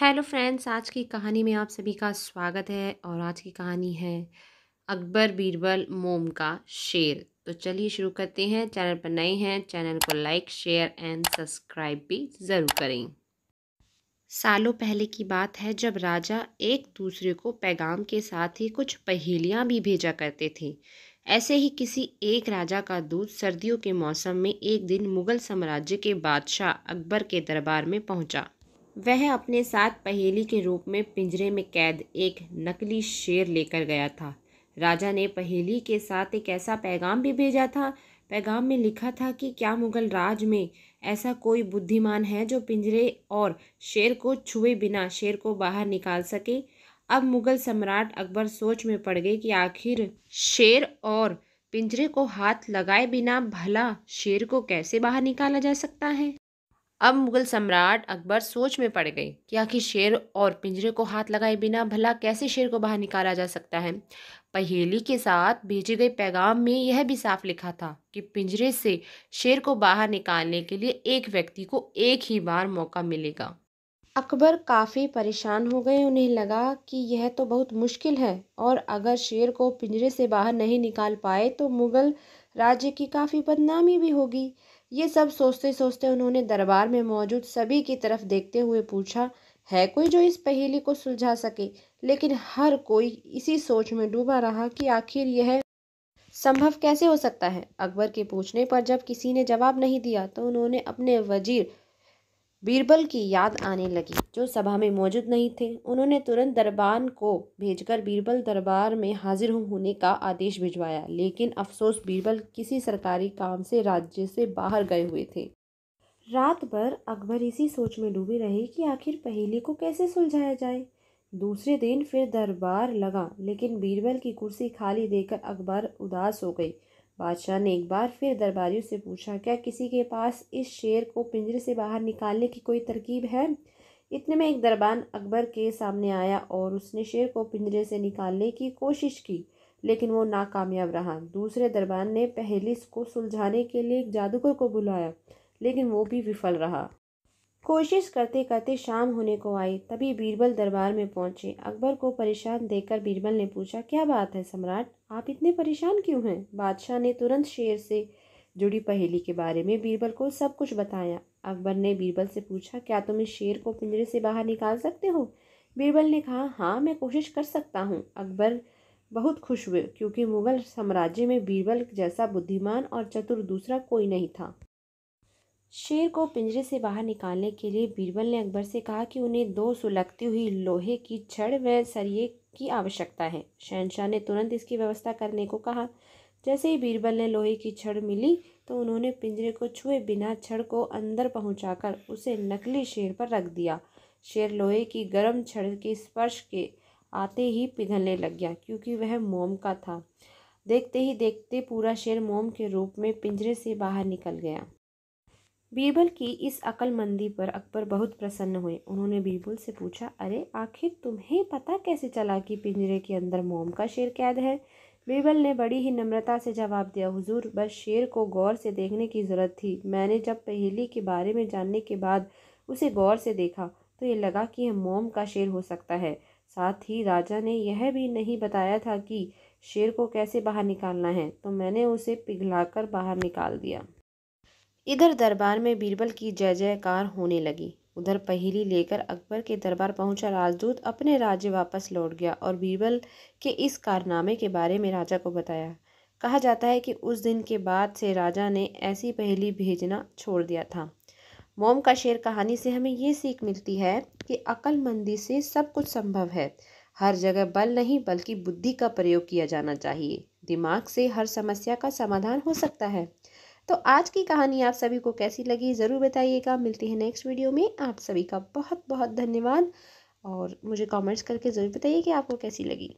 hello friends आज की कहानी में आप सभी का स्वागत है और आज की कहानी है अकबर बीरबल मोम का शेर तो चलिए शुरू करते हैं चैनल पर नए हैं चैनल को लाइक शेयर एंड सब्सक्राइब भी ज़रूर करें सालों पहले की बात है जब राजा एक दूसरे को पैगाम के साथ ही कुछ पहेलियाँ भी भेजा करते थे ऐसे ही किसी एक राजा का दूध सर्दियों के मौसम में एक दिन मुगल साम्राज्य के बादशाह अकबर के दरबार में पहुंचा वह अपने साथ पहेली के रूप में पिंजरे में कैद एक नकली शेर लेकर गया था राजा ने पहेली के साथ एक ऐसा पैगाम भी भेजा था पैगाम में लिखा था कि क्या मुगल राज में ऐसा कोई बुद्धिमान है जो पिंजरे और शेर को छुए बिना शेर को बाहर निकाल सके अब मुगल सम्राट अकबर सोच में पड़ गए कि आखिर शेर और पिंजरे को हाथ लगाए बिना भला शेर को कैसे बाहर निकाला जा सकता है अब मुगल सम्राट अकबर सोच में पड़ गए कि आखिर शेर और पिंजरे को हाथ लगाए बिना भला कैसे शेर को बाहर निकाला जा सकता है पहेली के साथ भेजे गए पैगाम में यह भी साफ लिखा था कि पिंजरे से शेर को बाहर निकालने के लिए एक व्यक्ति को एक ही बार मौका मिलेगा अकबर काफ़ी परेशान हो गए उन्हें लगा कि यह तो बहुत मुश्किल है और अगर शेर को पिंजरे से बाहर नहीं निकाल पाए तो मुग़ल राज्य की काफ़ी बदनामी भी होगी ये सब सोचते सोचते उन्होंने दरबार में मौजूद सभी की तरफ देखते हुए पूछा है कोई जो इस पहेली को सुलझा सके लेकिन हर कोई इसी सोच में डूबा रहा कि आखिर यह संभव कैसे हो सकता है अकबर के पूछने पर जब किसी ने जवाब नहीं दिया तो उन्होंने अपने वजीर बीरबल की याद आने लगी जो सभा में मौजूद नहीं थे उन्होंने तुरंत दरबार को भेजकर बीरबल दरबार में हाजिर होने का आदेश भिजवाया लेकिन अफसोस बीरबल किसी सरकारी काम से राज्य से बाहर गए हुए थे रात भर अकबर इसी सोच में डूबे रहे कि आखिर पहेली को कैसे सुलझाया जाए दूसरे दिन फिर दरबार लगा लेकिन बीरबल की कुर्सी खाली देकर अकबर उदास हो गई बादशाह ने एक बार फिर दरबारियों से पूछा क्या किसी के पास इस शेर को पिंजरे से बाहर निकालने की कोई तरकीब है इतने में एक दरबान अकबर के सामने आया और उसने शेर को पिंजरे से निकालने की कोशिश की लेकिन वो नाकामयाब रहा दूसरे दरबान ने पहली को सुलझाने के लिए एक जादूगर को बुलाया लेकिन वो भी विफल रहा कोशिश करते करते शाम होने को आई तभी बीरबल दरबार में पहुंचे अकबर को परेशान देखकर बीरबल ने पूछा क्या बात है सम्राट आप इतने परेशान क्यों हैं बादशाह ने तुरंत शेर से जुड़ी पहेली के बारे में बीरबल को सब कुछ बताया अकबर ने बीरबल से पूछा क्या तुम इस शेर को पिंजरे से बाहर निकाल सकते हो बीरबल ने कहा हाँ मैं कोशिश कर सकता हूँ अकबर बहुत खुश हुए क्योंकि मुगल साम्राज्य में बीरबल जैसा बुद्धिमान और चतुर दूसरा कोई नहीं था शेर को पिंजरे से बाहर निकालने के लिए बीरबल ने अकबर से कहा कि उन्हें दो सुलगती हुई लोहे की छड़ व सरिये की आवश्यकता है शहनशाह ने तुरंत इसकी व्यवस्था करने को कहा जैसे ही बीरबल ने लोहे की छड़ मिली तो उन्होंने पिंजरे को छुए बिना छड़ को अंदर पहुंचाकर उसे नकली शेर पर रख दिया शेर लोहे की गर्म छड़ के स्पर्श के आते ही पिघलने लग गया क्योंकि वह मोम का था देखते ही देखते पूरा शेर मोम के रूप में पिंजरे से बाहर निकल गया बीरबल की इस अकलमंदी पर अकबर बहुत प्रसन्न हुए उन्होंने बीरबल से पूछा अरे आखिर तुम्हें पता कैसे चला कि पिंजरे के अंदर मोम का शेर कैद है बीरबल ने बड़ी ही नम्रता से जवाब दिया हुजूर बस शेर को गौर से देखने की ज़रूरत थी मैंने जब पहेली के बारे में जानने के बाद उसे गौर से देखा तो ये लगा कि यह मोम का शेर हो सकता है साथ ही राजा ने यह भी नहीं बताया था कि शेर को कैसे बाहर निकालना है तो मैंने उसे पिघलाकर बाहर निकाल दिया इधर दरबार में बीरबल की जय जयकार होने लगी उधर पहेली लेकर अकबर के दरबार पहुंचा राजदूत अपने राज्य वापस लौट गया और बीरबल के इस कारनामे के बारे में राजा को बताया कहा जाता है कि उस दिन के बाद से राजा ने ऐसी पहेली भेजना छोड़ दिया था मोम का शेर कहानी से हमें ये सीख मिलती है कि अकलमंदी से सब कुछ संभव है हर जगह बल नहीं बल्कि बुद्धि का प्रयोग किया जाना चाहिए दिमाग से हर समस्या का समाधान हो सकता है तो आज की कहानी आप सभी को कैसी लगी ज़रूर बताइएगा मिलती है नेक्स्ट वीडियो में आप सभी का बहुत बहुत धन्यवाद और मुझे कमेंट्स करके ज़रूर बताइए कि आपको कैसी लगी